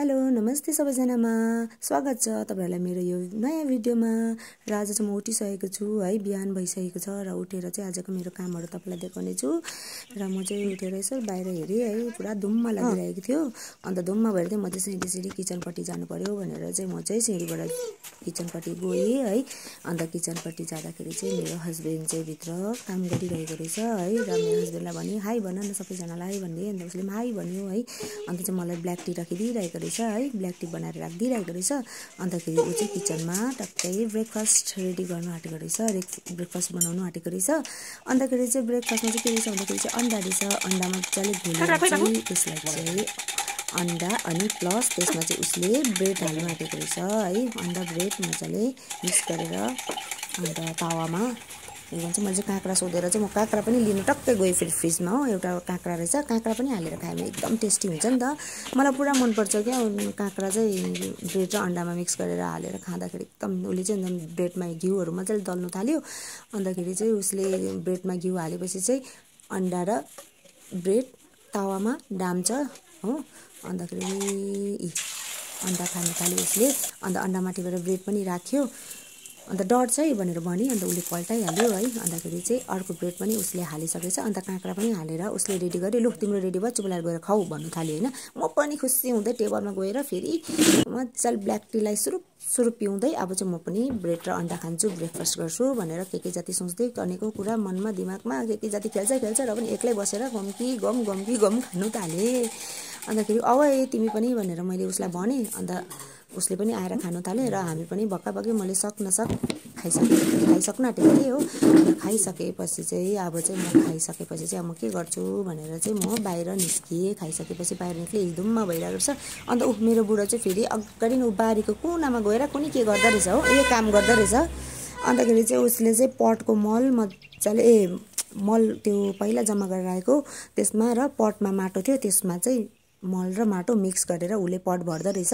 hello नमस्ते सबैजनामा स्वागत छ तपाईँहरूलाई मेरो यो नयाँ भिडियोमा र आज चाहिँ म उठिसकेको छु है बिहान भइसकेको छ र उठेर चाहिँ आजको मेरो कामहरू तपाईँलाई देखाउने छु र म चाहिँ उठेर यसो बाहिर हेरेँ है पुरा धुम्मा लागिरहेको थियो अन्त धुम्मा भएर चाहिँ म चाहिँ सिँढी सिँढी किचनपट्टि जानु पऱ्यो भनेर चाहिँ म चाहिँ सिँढीबाट किचनपट्टि गएँ है अन्त किचनपट्टि जाँदाखेरि चाहिँ मेरो हस्बेन्ड चाहिँ भित्र काम गरिरहेको रहेछ है र मेरो हस्बेन्डलाई भने हाई भन न सबैजनालाई भन्दै अन्त उसले पनि हाई भन्यो है अन्त चाहिँ मलाई ब्ल्याक टी राखिदिइरहेको रहेछ रहेछ है ब्ल्याक टी बनाएर राखिदिइरहेको रहेछ अन्तखेरि ऊ चाहिँ किचनमा टक्कै ब्रेकफास्ट रेडी गर्नु आँटेको रहेछ ब्रेकफास्ट बनाउनु आँटेको रहेछ अन्तखेरि चाहिँ ब्रेकफास्टमा चाहिँ के रहेछ भन्दाखेरि चाहिँ अन्डा रहेछ अन्डा मजाले भुलेर चाहिँ त्यसलाई चाहिँ अन्डा अनि प्लस त्यसमा चाहिँ उसले ब्रेड हाल्नु आँटेको रहेछ है अन्डा ब्रेड मजाले मिक्स गरेर अन्त तावामा के भन्छ मैले चाहिँ काँक्रा सोधेर चाहिँ म काँक्रा पनि लिनु टक्कै गएँ फेरि फ्रिजमा हो एउटा काँक्रा रहेछ काँक्रा पनि हालेर खायो भने एकदम टेस्टी हुन्छ नि त मलाई पुरा मनपर्छ क्या काँक्रा चाहिँ ब्रेड र अन्डामा मिक्स गरेर हालेर खाँदाखेरि एकदम उसले चाहिँ एकदम ब्रेडमा घिउहरू मजाले दल्नु थाल्यो अन्तखेरि चाहिँ उसले ब्रेडमा घिउ हालेपछि चाहिँ अन्डा र ब्रेड तावामा डाम्छ हो अन्तखेरि अन्डा खानु थाल्यो उसले अन्त अन्डा माथिबाट ब्रेड पनि राख्यो अन्त डर चाहिँ भनेर भने अन्त उसले पल्टाइहाल्यो है अन्तखेरि चाहिँ अर्को ब्रेड पनि उसले हालिसकेछ अन्त काँक्रा पनि हालेर उसले रेडी गऱ्यो लु तिम्रो रेडी भयो चुपलाएर गएर खाऊ भन्नु थाल्यो होइन म पनि खुसी हुँदै टेबलमा गएर फेरि मजाले ब्ल्याक टीलाई सुरु सुरु पिउँदै अब चाहिँ म पनि ब्रेड र अन्डा खान्छु ब्रेकफास्ट गर्छु भनेर के के जाति सोच्दै अनेको कुरा मनमा दिमागमा के के जाति खेल्छ खेल्छ र पनि एक्लै बसेर घम्की गम घम्की गम खानु थालेँ अन्तखेरि अब तिमी पनि भनेर मैले उसलाई भनेँ अन्त उसले पनि आएर खानु थाल्यो र हामी पनि भक्का भक्कै मैले सक्न सक खाइसकेँ खाइसक्नु आँटेको थिएँ हो र खाइसकेपछि चाहिँ अब चाहिँ म खाइसकेपछि चाहिँ म के गर्छु भनेर चाहिँ म बाहिर निस्किएँ खाइसकेपछि बाहिर निस्केँ हिदुम्मा भइरहेको छ अन्त ऊ मेरो बुढो चाहिँ फेरि अगाडि ऊ बारीको कुनामा गएर कुनै के गर्दो रहेछ हो ए काम गर्दो रहेछ अन्तखेरि चाहिँ उसले चाहिँ पटको मल मजाले ए मल त्यो पहिला जम्मा गरेर आएको त्यसमा र पटमा माटो थियो त्यसमा चाहिँ मल र माटो मिक्स गरेर उसले पट भर्दो रहेछ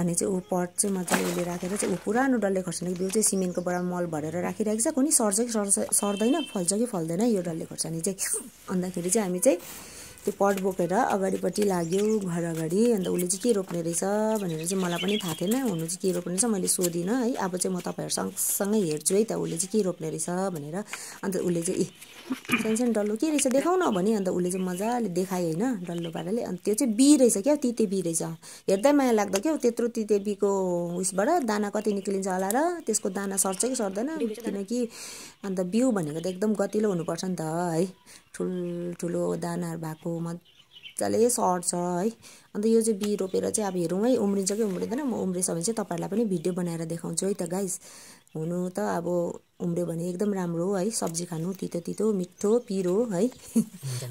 अनि चाहिँ ऊ पट चाहिँ मजाले उसले राखेर चाहिँ ऊ पुरानो डल्ले खोर्सानी बिउ चाहिँ सिमेन्टको बडा मल भरेर राखिरहेको छ कुनै सर्छ कि सर्छ सर्दैन फल्छ कि फल्दैन यो डल्ले खोर्सानी चाहिँ अन्तखेरि चाहिँ हामी चाहिँ त्यो पट बोकेर अगाडिपट्टि लाग्यो घर अगाडि अन्त उसले चाहिँ के रोप्ने रहेछ भनेर चाहिँ मलाई पनि थाहा थिएन हुनु चाहिँ के रोप्ने रहेछ मैले सोधिनँ है अब चाहिँ म तपाईँहरू सँगसँगै हेर्छु है त उसले चाहिँ के रोप्ने रहेछ भनेर अन्त उसले चाहिँ ए सानो सानो डल्लो के रहेछ देखाउ न भने अन्त उसले चाहिँ मजाले देखायो होइन डल्लो पाराले अन्त त्यो चाहिँ बी रहेछ क्या तिते बी रहेछ हेर्दै माया लाग्दा क्या त्यत्रो तिते बीको उयसबाट दाना कति निक्लिन्छ होला र त्यसको दाना सर्छ कि सर्दैन किनकि अन्त बिउ भनेको त एकदम गतिलो हुनुपर्छ नि त है ठुल्ठुलो दानाहरू भएको मजाले सर्छ है अन्त यो चाहिँ बी रोपेर चाहिँ अब हेरौँ है उम्रिन्छ कि उम्रिँदैन म उम्रिएछ भने चाहिँ तपाईँहरूलाई पनि भिडियो बनाएर देखाउँछु है त गाइस हुनु त अब उम्रियो भने एकदम राम्रो है सब्जी खानु तितो तितो मिठो पिरो है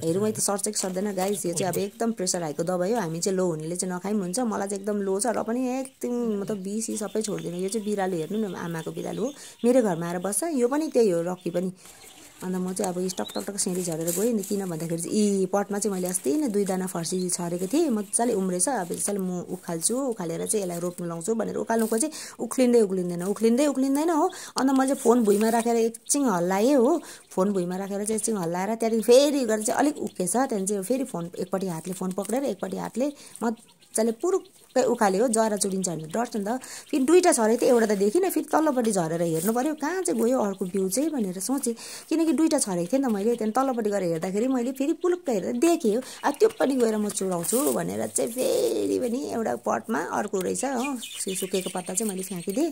हेरौँ है त सर्छ कि सर्दैन गाइस यो चाहिँ अब एकदम प्रेसर हाईको दबाई हो हामी चाहिँ लो हुनेले चाहिँ नखाइ हुन्छ मलाई चाहिँ एकदम लो छ र पनि एकदम मतलब बिसी सबै छोडिदिनु यो चाहिँ बिरालो हेर्नु न आमाको बिरालो हो मेरो घरमा आएर बस्छ यो पनि त्यही हो रक्की पनि अन्त म चाहिँ अब स्टक टक टक सिँढी झरेर गएँ अन्त किन भन्दाखेरि चाहिँ यी पटमा चाहिँ मैले अस्ति नै दुई दाना फर्सी छरेको थिएँ मजाले उम्रेछ अब त्यसैले म उखाल्छु उखालेर चाहिँ यसलाई रोप्नु लाउँछु भनेर उखाल्नुको चाहिँ उख्लिँदै उख्लिँदैन उख्लिँदै उख्लिँदैन हो अन्त मैले चाहिँ फोन भुइँमा राखेर एकछिन हल्लाएँ हो फोन भुइँमा राखेर चाहिँ एकछिन हल्लाएर त्यहाँदेखि फेरि गरेर चाहिँ अलिक उक्केछ त्यहाँदेखि चाहिँ फेरि फोन एकपट्टि हातले फोन पक्रेर एकपट्टि हातले मजाले पुरुक उकाले हो जरा चुडिन्छ भने डट्छ नि त फेरि दुइटा छरे त एउटा त देखिनँ फेरि तल्लोपट्टि झरेर हेर्नु पऱ्यो कहाँ चाहिँ गयो अर्को भ्यू चाहिँ भनेर सोचेँ किनकि दुइटा छरेको थिएँ नि त मैले त्यहाँदेखि तल्लोपट्टि गएर हेर्दाखेरि मैले फेरि पुलुक्क हेरेर देखेँ अब त्यो पनि गएर म चुडाउँछु भनेर चाहिँ फेरि पनि एउटा पटमा अर्को रहेछ हो सुकेको पत्ता चाहिँ मैले फ्याँकिदिएँ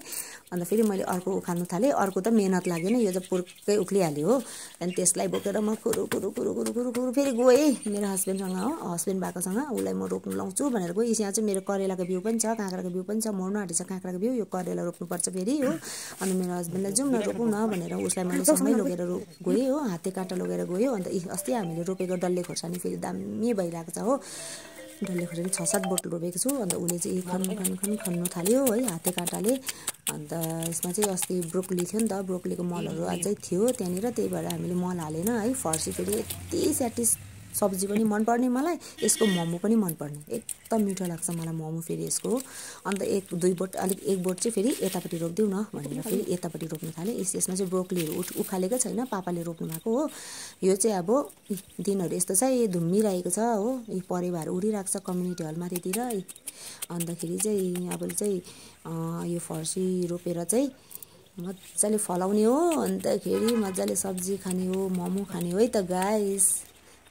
अन्त फेरि मैले अर्को उखाल्नु थालेँ अर्को त मेहनत लागेन यो त पुर्कै उक्लिहाल्यो हो अनि त्यसलाई बोकेर म कुरु कुरु कुरु कुरु कुरु कुरु फेरि गएँ मेरो हस्बेन्डसँग हो हस्बेन्ड भएकोसँग उसलाई म रोक्नु लाउँछु भनेर गएँ यहाँ चाहिँ मेरो करेला करेलाको बिउ पनि छ काँक्राको बिउ पनि छ मर्नु आँटेछ काँक्राको बिउ यो करेला रोप्नुपर्छ फेरि हो अनि मेरो हस्बेन्डलाई जाउँ न रोपौँ न भनेर उसलाई मैले सँगै लगेर रो गएँ हो हाते काँटा लगेर गयो अन्त अस्ति हामीले रोपेको डल्ले खोर्सानी फेरि दामी भइरहेको छ हो डल्ले खोर्सानी छ सात बोटल रोपेको छु अन्त उसले चाहिँ खन खन खन खन्नु थाल्यो है हाते काँटाले अन्त यसमा चाहिँ अस्ति ब्रोकली थियो नि त ब्रोकलीको मलहरू अझै थियो त्यहाँनिर त्यही भएर हामीले मल हालेन है फर्सी फेरि यति सेटिस सब्जी पनि मनपर्ने मलाई यसको मोमो पनि मनपर्ने एकदम मिठो लाग्छ मलाई मोमो फेरि यसको अन्त एक दुई बोट अलिक एक बोट चाहिँ फेरि यतापट्टि रोपिदिउँ न भनेर फेरि यतापट्टि रोप्नु थालेँ यस यसमा चाहिँ ब्रोकलीहरू उठ उखालेको छैन पापाले रोप्नु भएको हो यो चाहिँ अब दिनहरू यस्तो चाहिँ धुम्मिरहेको छ हो यी परेवाहरू उडिरहेको छ कम्युनिटी हल है अन्तखेरि चाहिँ अब चाहिँ यो फर्सी रोपेर चाहिँ मजाले फलाउने हो अन्तखेरि मजाले सब्जी खाने हो मोमो खाने हो है त गाइस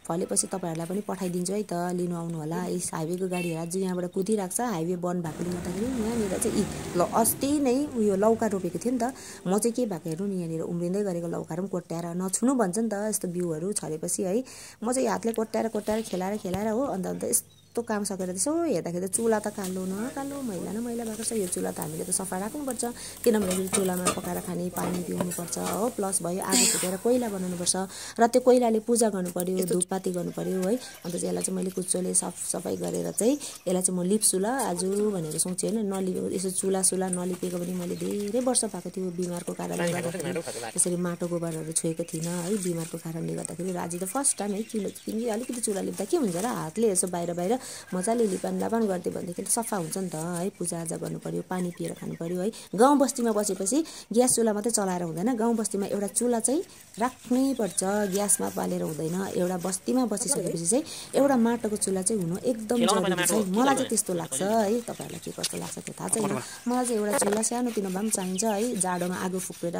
फलेपछि तपाईँहरूलाई पनि पठाइदिन्छु है त लिनु आउनु होला यस हाइवेको गाडीहरू आज यहाँबाट कुदिरहेको छ हाइवे बन्द भएकोले गर्दाखेरि यहाँनिर चाहिँ इ ल अस्ति नै उयो लौका रोपेको थियो नि त म चाहिँ के भएको हेर्नु नि यहाँनिर उम्रिँदै गरेको लौकाहरू पनि कोट्याएर नछुनु भन्छ नि त यस्तो बिउहरू छरेपछि है म चाहिँ हातले कोट्याएर कोट्याएर खेलाएर खेलाएर हो अन्त अन्त यस्तो कस्तो काम सकेर त्यसो हेर्दाखेरि त चुल्हा त कालो न कालो मैला न मैला भएको छ यो चुल्हा त हामीले त सफा राख्नुपर्छ किनभने भन्दाखेरि चुलामा पकाएर खाने पानी पिउनुपर्छ हो प्लस भयो आगो फुकेर कोइला बनाउनुपर्छ र त्यो कोइलाले पूजा गर्नु पऱ्यो धुपपाती गर्नु पऱ्यो है अन्त चाहिँ यसलाई चाहिँ मैले कुच्चोले साफ सफाइ गरेर चाहिँ यसलाई चाहिँ म लिप्छु ल आज भनेर सोचेँ होइन नलि यसो चुल्हा सुला नलिपेको पनि मैले धेरै वर्ष भएको थियो बिमारको कारणले गर्दाखेरि यसरी माटो गोबरहरू छोएको थिइनँ है बिमारको कारणले गर्दाखेरि र आज त फर्स्ट टाइम है किलो किन अलिकति चुल्हा लिप्दा के हुन्छ र हातले यसो बाहिर बाहिर मजाले लिपान लापान गरिदियो भनेदेखि सफा हुन्छ नि त है पूजाआजा गर्नु पऱ्यो पानी पिएर खानु पऱ्यो है गाउँ बस्तीमा बसेपछि ग्यास चुल्हा मात्रै चलाएर हुँदैन गाउँ बस्तीमा एउटा चुल्हा चाहिँ राख्नै पर्छ ग्यासमा पालेर हुँदैन एउटा बस्तीमा बसिसकेपछि चाहिँ एउटा माटोको चुल्हा चाहिँ हुनु एकदम जरुरी छ मलाई चाहिँ त्यस्तो लाग्छ है तपाईँहरूलाई के कस्तो लाग्छ त्यो थाहा छैन मलाई चाहिँ एउटा चुल्हा सानोतिनो भए पनि चाहिन्छ है जाडोमा आगो फुकेर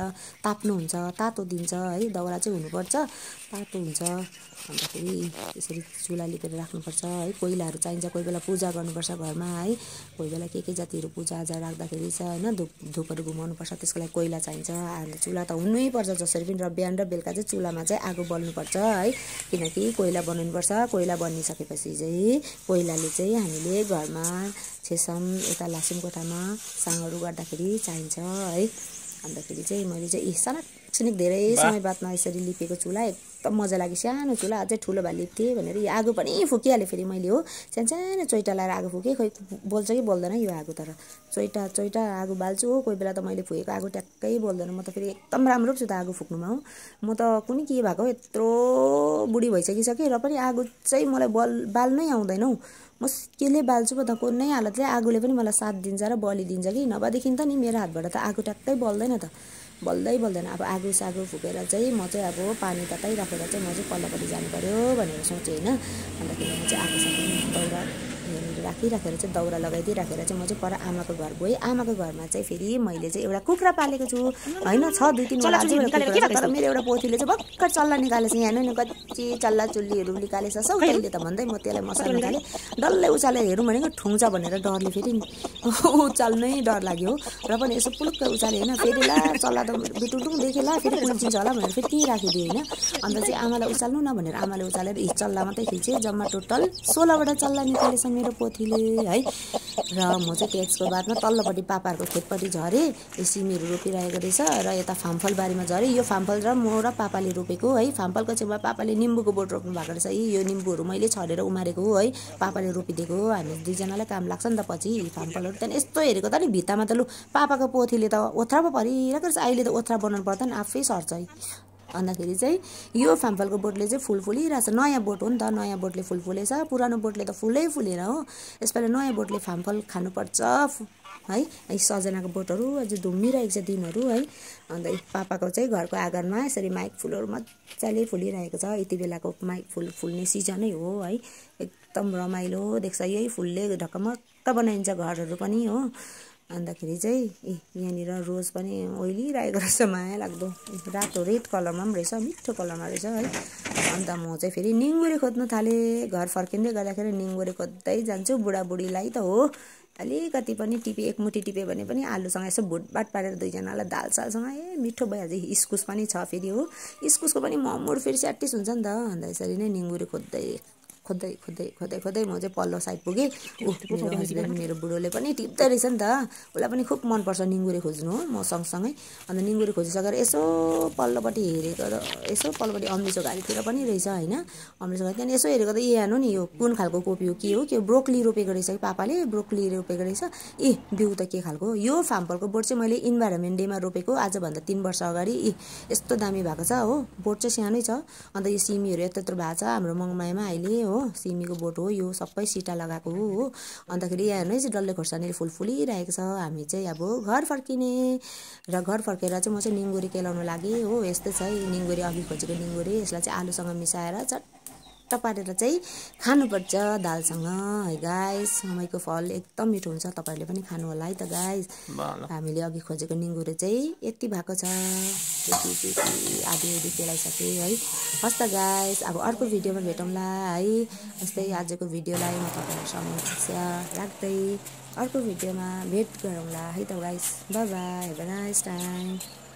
ताप्नुहुन्छ तातो दिन्छ है दाउरा चाहिँ हुनुपर्छ तातो हुन्छ अन्तखेरि यसरी चुल्हा लिपेर राख्नुपर्छ है कोइला कुराहरू चाहिन्छ कोही बेला पूजा गर्नुपर्छ घरमा है कोही बेला के के जातिहरू पूजाआजा राख्दाखेरि छ होइन धुप धुपहरू घुमाउनुपर्छ त्यसको लागि कोइला चाहिन्छ अन्त चुल्हा त हुनैपर्छ जसरी पनि र बिहान र बेलुका चाहिँ चुल्हामा चाहिँ आगो बल्नुपर्छ है किनकि कोइला बनाउनुपर्छ कोइला बनिसकेपछि चाहिँ कोइलाले चाहिँ हामीले घरमा छेसम यता लासिम कोठामा साङहरू गर्दाखेरि चाहिन्छ है अन्तखेरि चाहिँ मैले चाहिँ सानो सुनिक धेरै समय बादमा यसरी लिपेको चुला एकदम मजा लाग्यो सानो चुला अझै ठुलो भए लिप्थेँ भनेर यो आगो पनि फुकिहालेँ फेरि मैले हो सानो सानो चोइटा लगाएर आगो फुकेँ खोइ बोल्छ कि बोल्दैन यो आगो तर चोइटा चोइटा आगो बाल्छु हो कोही बेला त मैले फुकेको आगो ट्याक्कै बोल्दैन म त फेरि एकदम राम्रो छु त आगो फुक्नुमा हो म त कुनै के भएको यत्रो बुढी भइसकिसकेँ र पनि आगो चाहिँ मलाई बल बाल्नै आउँदैन हौ म केले बाल्छु पो त कुनै हालतले आगोले पनि मलाई साथ दिन्छ र बलिदिन्छ कि नभएदेखि त नि मेरो हातबाट त आगो ट्याक्कै बल्दैन त बल्दै बल्दैन अब आगो सागो फुकेर चाहिँ म चाहिँ अब पानी तताइराखेर चाहिँ म चाहिँ पल्लोपट्टि जानु पऱ्यो भनेर सोचेँ होइन अन्तखेरि म चाहिँ आगो सागो राखिराखेर चाहिँ दाउरा लगाइदिइराखेर चाहिँ म चाहिँ पर आमाको घर गएँ आमाको घरमा चाहिँ फेरि मैले चाहिँ एउटा कुखुरा पालेको छु होइन छ दुई तिनवटा तर मेरो एउटा पोथीले चाहिँ भर्खर चल्ला निकालेछ यहाँ होइन कति चल्ला चुल्लीहरू निकालेछ सौ त्यसले त भन्दै म त्यसलाई मसाला निकालेँ डल्लै उचालेर हेरौँ भनेको ठुङ्छ भनेर डरले फेरि उचाल्नै डर लाग्यो र पनि यसो पुलुक्क उचाले होइन फेरि ला चल्ला त बिटुटुङ देखेँ ला फेरि कुल्चिन्छ होला भनेर फेरि त्यहीँ राखिदिएँ होइन अन्त चाहिँ आमालाई उचाल्नु न भनेर आमाले उचालेर हिज चल्ला मात्रै खिचेँ जम्मा टोटल सोह्रवटा चल्ला निकालेसँग मेरो पोथीले है र म चाहिँ त्यो बादमा तल्लोपट्टि पापाहरूको खेतपट्टि झरेँ यो सिमीहरू रोपिरहेको रहेछ र यता फामफलबारीमा बारीमा झरेँ यो फामफल र म र पापाले रोपेको है फामफलको छेउमा पापाले निम्बुको बोट रोप्नु भएको रहेछ यी यो निम्बुहरू मैले छरेर उमारेको हो है पापाले रोपिदिएको हो हामी दुईजनालाई काम लाग्छ नि त पछि फामफलहरू त्यहाँदेखि यस्तो हेरेको त नि भित्तामा त लु पापाको पोथीले त ओथ्रा पो परिरहेको रहेछ अहिले त ओथ्रा बनाउनु पर्दैन आफै सर्छ है अन्तखेरि चाहिँ यो फाम्फलको बोटले चाहिँ फुल फुलिरहेछ नयाँ बोट हो नि त नयाँ बोटले फुल फुलेछ पुरानो बोटले त फुलै फुलेर हो यसपालि नयाँ बोटले फाम्फल खानुपर्छ है सजनाको बोटहरू अझ धुमिरहेको छ दिनहरू है अन्त पापाको चाहिँ घरको आँगनमा यसरी माइक फुलहरू मजाले फुलिरहेको छ यति बेलाको माइक फुल फुल्ने सिजनै हो है एकदम रमाइलो देख्छ यही फुलले ढक्कमक्क बनाइन्छ घरहरू पनि हो अन्तखेरि चाहिँ ए यहाँनिर रोज पनि ओइलिरहेको रहेछ माया लाग्दो रातो रेड कलरमा पनि रहेछ मिठो कलरमा रहेछ है अन्त म चाहिँ फेरि निङ्गुरे खोज्नु थालेँ घर फर्किँदै गर्दाखेरि निङ्गुरे खोज्दै जान्छु बुढाबुढीलाई त हो अलिकति पनि टिपेँ एकमुठी टिप्यो भने पनि आलुसँग यसो भुटबाट पारेर दुईजनालाई दालसालसँग ए मिठो भइहाल्छ इस्कुस पनि छ फेरि हो इस्कुसको पनि मोमोड फेरि स्याटिस हुन्छ नि त अन्त यसरी नै निङ्गुरे खोज्दै खोज्दै खोज्दै खोज्दै खोज्दै म चाहिँ पल्लो साइड पुगेँ ऊ मेरो हस्बेन्ड मेरो बुढोले पनि टिप्दै रहेछ नि त उसलाई पनि खुब मनपर्छ निङ्गुरे खोज्नु हो म सँगसँगै अन्त निङ्गुरे खोजिसकेर यसो पल्लोपट्टि हेरेको त यसो पल्लोपट्टि अम्रिसो घारीतिर पनि रहेछ होइन अम्रिसो घारी त्यहाँदेखि यसो हेरेको त ए हेर्नु नि यो कुन खालको कोपी हो के हो के ब्रोकली रोपेको रहेछ कि पापाले ब्रोकली रोपेको रहेछ ए बिउ त के खालको यो फार्मफलको बोट चाहिँ मैले इन्भाइरोमेन्ट डेमा रोपेको आजभन्दा तिन वर्ष अगाडि ए यस्तो दामी भएको छ हो बोट चाहिँ सानै छ अन्त यो सिमीहरू यत्रो यत्रो भएको छ हाम्रो मङमायामा अहिले हो हो सिमीको बोट हो यो सबै सिटा लगाएको हो अन्तखेरि यहाँ हेर्नुहोस् डल्ले खोर्सानी फुल फुलिरहेको छ हामी चाहिँ अब घर फर्किने र घर फर्केर चाहिँ म चाहिँ निङ्गुरी केलाउनु लागि हो यस्तै छ निङ्गुरी अघि खोजेको निङ्गुरी यसलाई चाहिँ आलुसँग मिसाएर चट चट्ट पारेर चाहिँ खानुपर्छ दालसँग है गाइस समयको फल एकदम मिठो हुन्छ तपाईँहरूले पनि खानु होला है त गाइस हामीले अघि खोजेको निगुरो चाहिँ यति भएको छ त्यति त्यति आधी आधी केलाइसकेँ है हस् त गाइस अब अर्को भिडियोमा भेटौँला है यस्तै आजको भिडियोलाई म तपाईँहरूसँग इच्छा राख्दै अर्को भिडियोमा भेट गरौँला है त guys bye bye have nice time